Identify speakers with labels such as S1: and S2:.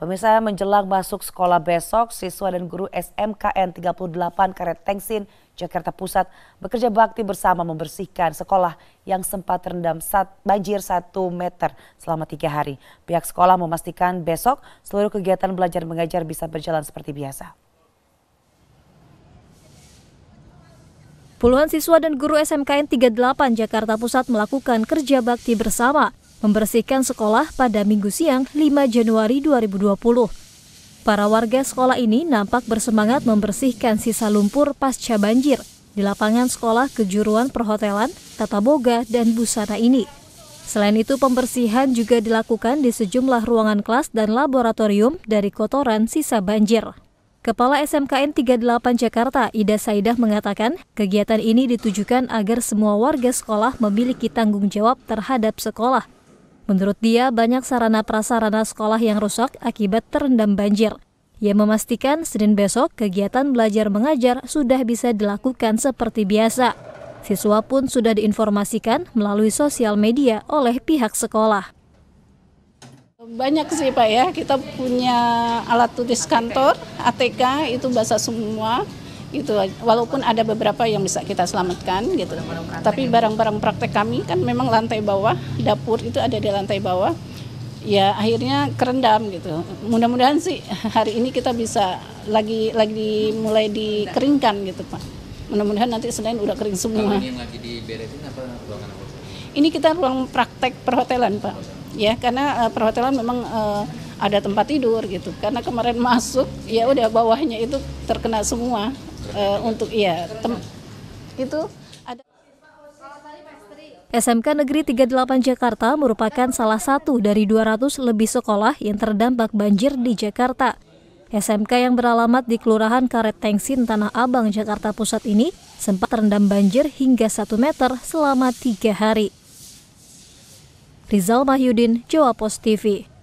S1: Pemirsa menjelang masuk sekolah besok, siswa dan guru SMKN 38 Karet Tengsin, Jakarta Pusat bekerja bakti bersama membersihkan sekolah yang sempat terendam saat banjir 1 meter selama tiga hari. Pihak sekolah memastikan besok seluruh kegiatan belajar mengajar bisa berjalan seperti biasa.
S2: Puluhan siswa dan guru SMKN 38 Jakarta Pusat melakukan kerja bakti bersama membersihkan sekolah pada minggu siang 5 Januari 2020. Para warga sekolah ini nampak bersemangat membersihkan sisa lumpur pasca banjir di lapangan sekolah kejuruan perhotelan, tata boga, dan busana ini. Selain itu, pembersihan juga dilakukan di sejumlah ruangan kelas dan laboratorium dari kotoran sisa banjir. Kepala SMKN 38 Jakarta, Ida Saidah mengatakan, kegiatan ini ditujukan agar semua warga sekolah memiliki tanggung jawab terhadap sekolah Menurut dia, banyak sarana prasarana sekolah yang rusak akibat terendam banjir. Ia memastikan Senin besok kegiatan belajar mengajar sudah bisa dilakukan seperti biasa. Siswa pun sudah diinformasikan melalui sosial media oleh pihak sekolah. Banyak sih Pak ya,
S3: kita punya alat tulis kantor, ATK itu bahasa semua, gitu walaupun ada beberapa yang bisa kita selamatkan gitu barang-barang tapi barang-barang praktek kami kan memang lantai bawah dapur itu ada di lantai bawah ya akhirnya kerendam gitu mudah-mudahan sih hari ini kita bisa lagi lagi mulai dikeringkan gitu pak mudah-mudahan nanti senin udah kering semua ini kita ruang praktek perhotelan pak ya karena eh, perhotelan memang eh, ada tempat tidur gitu karena kemarin masuk ya udah bawahnya itu terkena semua uh, untuk ya tem itu ada
S2: SMK Negeri 38 Jakarta merupakan salah satu dari 200 lebih sekolah yang terdampak banjir di Jakarta. SMK yang beralamat di Kelurahan Karet Tengsin Tanah Abang, Jakarta Pusat ini sempat terendam banjir hingga 1 meter selama tiga hari. Rizal Mahyudin, Jawa Post TV.